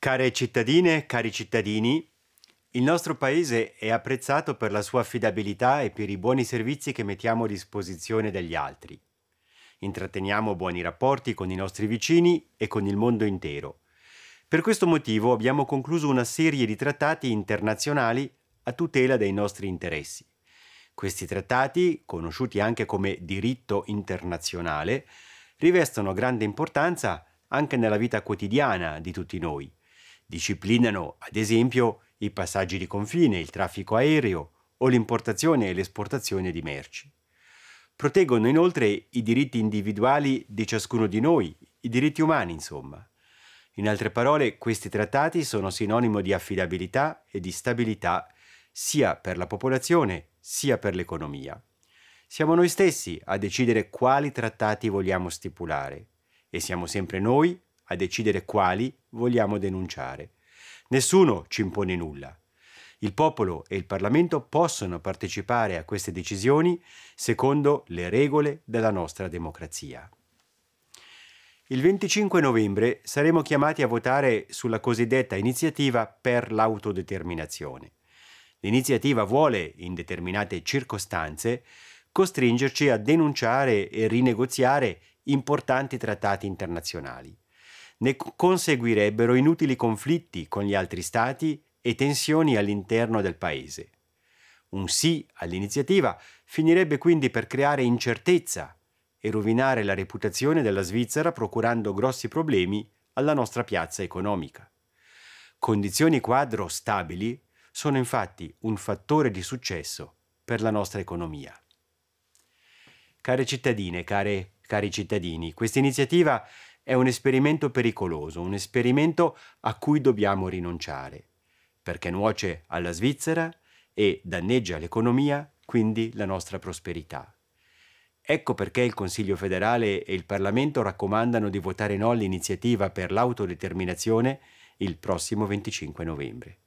Care cittadine, cari cittadini, il nostro paese è apprezzato per la sua affidabilità e per i buoni servizi che mettiamo a disposizione degli altri. Intratteniamo buoni rapporti con i nostri vicini e con il mondo intero. Per questo motivo abbiamo concluso una serie di trattati internazionali a tutela dei nostri interessi. Questi trattati, conosciuti anche come diritto internazionale, rivestono grande importanza anche nella vita quotidiana di tutti noi. Disciplinano, ad esempio, i passaggi di confine, il traffico aereo o l'importazione e l'esportazione di merci. Proteggono inoltre i diritti individuali di ciascuno di noi, i diritti umani insomma. In altre parole, questi trattati sono sinonimo di affidabilità e di stabilità sia per la popolazione sia per l'economia. Siamo noi stessi a decidere quali trattati vogliamo stipulare e siamo sempre noi a decidere quali vogliamo denunciare. Nessuno ci impone nulla. Il popolo e il Parlamento possono partecipare a queste decisioni secondo le regole della nostra democrazia. Il 25 novembre saremo chiamati a votare sulla cosiddetta iniziativa per l'autodeterminazione. L'iniziativa vuole, in determinate circostanze, costringerci a denunciare e rinegoziare importanti trattati internazionali ne conseguirebbero inutili conflitti con gli altri stati e tensioni all'interno del paese. Un sì all'iniziativa finirebbe quindi per creare incertezza e rovinare la reputazione della Svizzera procurando grossi problemi alla nostra piazza economica. Condizioni quadro stabili sono infatti un fattore di successo per la nostra economia. Care cittadine, care, cari cittadini, questa iniziativa è un esperimento pericoloso, un esperimento a cui dobbiamo rinunciare, perché nuoce alla Svizzera e danneggia l'economia, quindi la nostra prosperità. Ecco perché il Consiglio federale e il Parlamento raccomandano di votare no all'iniziativa per l'autodeterminazione il prossimo 25 novembre.